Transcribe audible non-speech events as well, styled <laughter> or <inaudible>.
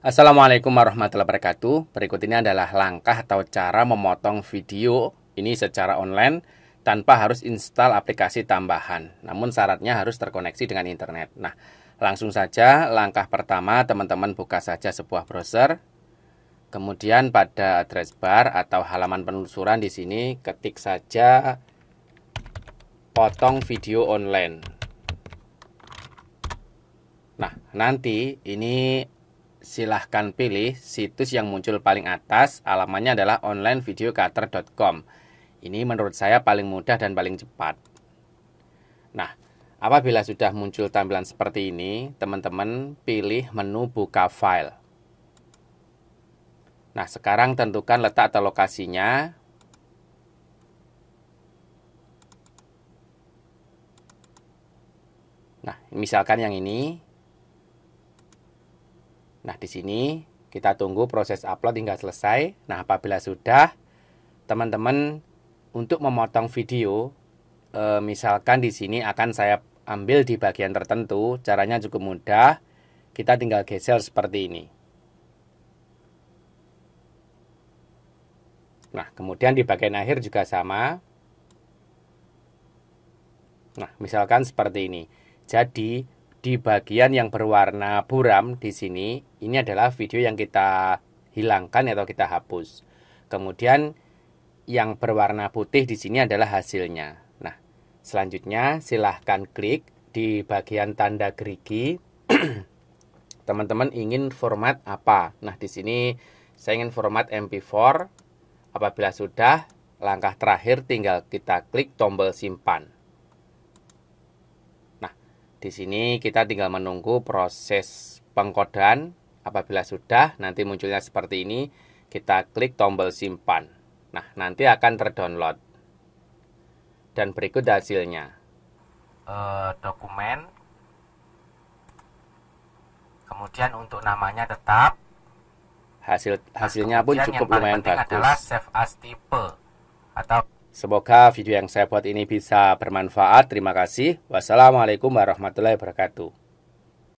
Assalamualaikum warahmatullahi wabarakatuh. Berikut ini adalah langkah atau cara memotong video ini secara online tanpa harus install aplikasi tambahan. Namun syaratnya harus terkoneksi dengan internet. Nah, langsung saja langkah pertama teman-teman buka saja sebuah browser. Kemudian pada address bar atau halaman penelusuran di sini ketik saja potong video online. Nah, nanti ini silahkan pilih situs yang muncul paling atas, alamannya adalah onlinevideocutter.com. Ini menurut saya paling mudah dan paling cepat. Nah, apabila sudah muncul tampilan seperti ini, teman-teman pilih menu buka file. Nah, sekarang tentukan letak atau lokasinya. Nah, misalkan yang ini, Nah, di sini kita tunggu proses upload hingga selesai. Nah, apabila sudah, teman-teman untuk memotong video, e, misalkan di sini akan saya ambil di bagian tertentu, caranya cukup mudah. Kita tinggal geser seperti ini. Nah, kemudian di bagian akhir juga sama. Nah, misalkan seperti ini. Jadi, di bagian yang berwarna buram di sini ini adalah video yang kita hilangkan atau kita hapus. Kemudian yang berwarna putih di sini adalah hasilnya. Nah, selanjutnya silahkan klik di bagian tanda gerigi. <clears throat> Teman-teman ingin format apa? Nah, di sini saya ingin format MP4. Apabila sudah, langkah terakhir tinggal kita klik tombol simpan. Di sini kita tinggal menunggu proses pengkodean. Apabila sudah, nanti munculnya seperti ini. Kita klik tombol simpan. Nah, nanti akan terdownload. Dan berikut hasilnya. Uh, dokumen. Kemudian untuk namanya tetap. Hasil hasilnya nah, pun cukup yang lumayan bagus. adalah save as tipe atau Semoga video yang saya buat ini bisa bermanfaat. Terima kasih. Wassalamualaikum warahmatullahi wabarakatuh.